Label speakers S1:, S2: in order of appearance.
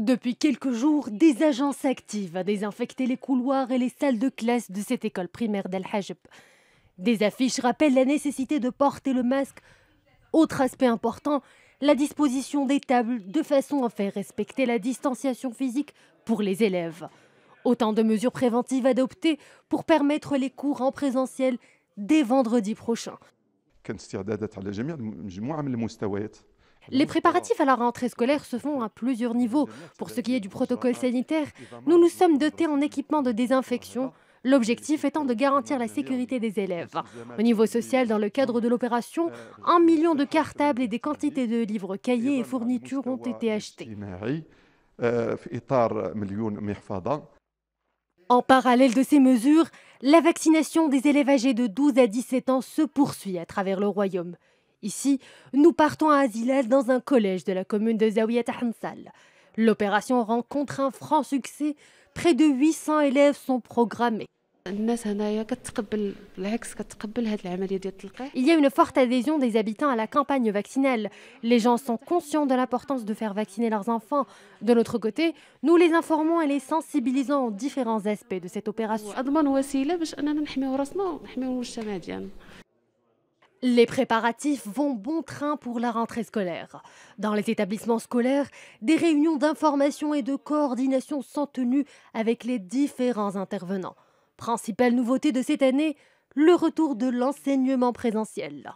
S1: Depuis quelques jours, des agences actives à désinfecter les couloirs et les salles de classe de cette école primaire d'Al-Hajib. Des affiches rappellent la nécessité de porter le masque. Autre aspect important, la disposition des tables de façon à faire respecter la distanciation physique pour les élèves. Autant de mesures préventives adoptées pour permettre les cours en présentiel dès vendredi prochain. Les préparatifs à la rentrée scolaire se font à plusieurs niveaux. Pour ce qui est du protocole sanitaire, nous nous sommes dotés en équipement de désinfection. L'objectif étant de garantir la sécurité des élèves. Au niveau social, dans le cadre de l'opération, un million de cartables et des quantités de livres, cahiers et fournitures ont été achetés. Euh, en parallèle de ces mesures, la vaccination des élèves âgés de 12 à 17 ans se poursuit à travers le royaume. Ici, nous partons à Azilal dans un collège de la commune de Zawiyat Hansal. L'opération rencontre un franc succès. Près de 800 élèves sont programmés. Il y a une forte adhésion des habitants à la campagne vaccinale. Les gens sont conscients de l'importance de faire vacciner leurs enfants. De notre côté, nous les informons et les sensibilisons aux différents aspects de cette opération. Les préparatifs vont bon train pour la rentrée scolaire. Dans les établissements scolaires, des réunions d'information et de coordination sont tenues avec les différents intervenants. Principale nouveauté de cette année, le retour de l'enseignement présentiel.